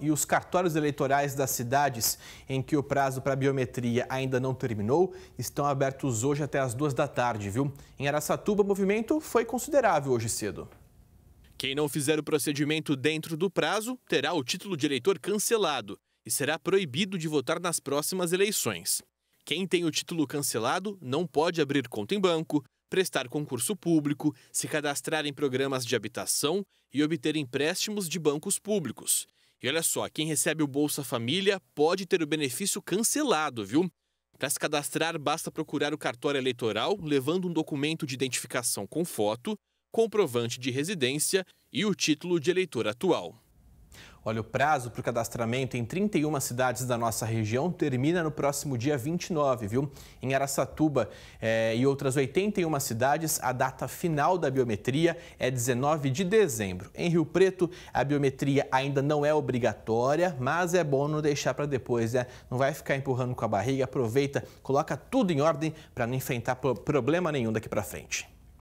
e os cartórios eleitorais das cidades em que o prazo para biometria ainda não terminou estão abertos hoje até as duas da tarde, viu? Em Araçatuba, o movimento foi considerável hoje cedo. Quem não fizer o procedimento dentro do prazo terá o título de eleitor cancelado e será proibido de votar nas próximas eleições. Quem tem o título cancelado não pode abrir conta em banco, prestar concurso público, se cadastrar em programas de habitação e obter empréstimos de bancos públicos. E olha só, quem recebe o Bolsa Família pode ter o benefício cancelado, viu? Para se cadastrar, basta procurar o cartório eleitoral levando um documento de identificação com foto, comprovante de residência e o título de eleitor atual. Olha, o prazo para o cadastramento em 31 cidades da nossa região termina no próximo dia 29, viu? Em Araçatuba eh, e outras 81 cidades, a data final da biometria é 19 de dezembro. Em Rio Preto, a biometria ainda não é obrigatória, mas é bom não deixar para depois, né? Não vai ficar empurrando com a barriga, aproveita, coloca tudo em ordem para não enfrentar problema nenhum daqui para frente.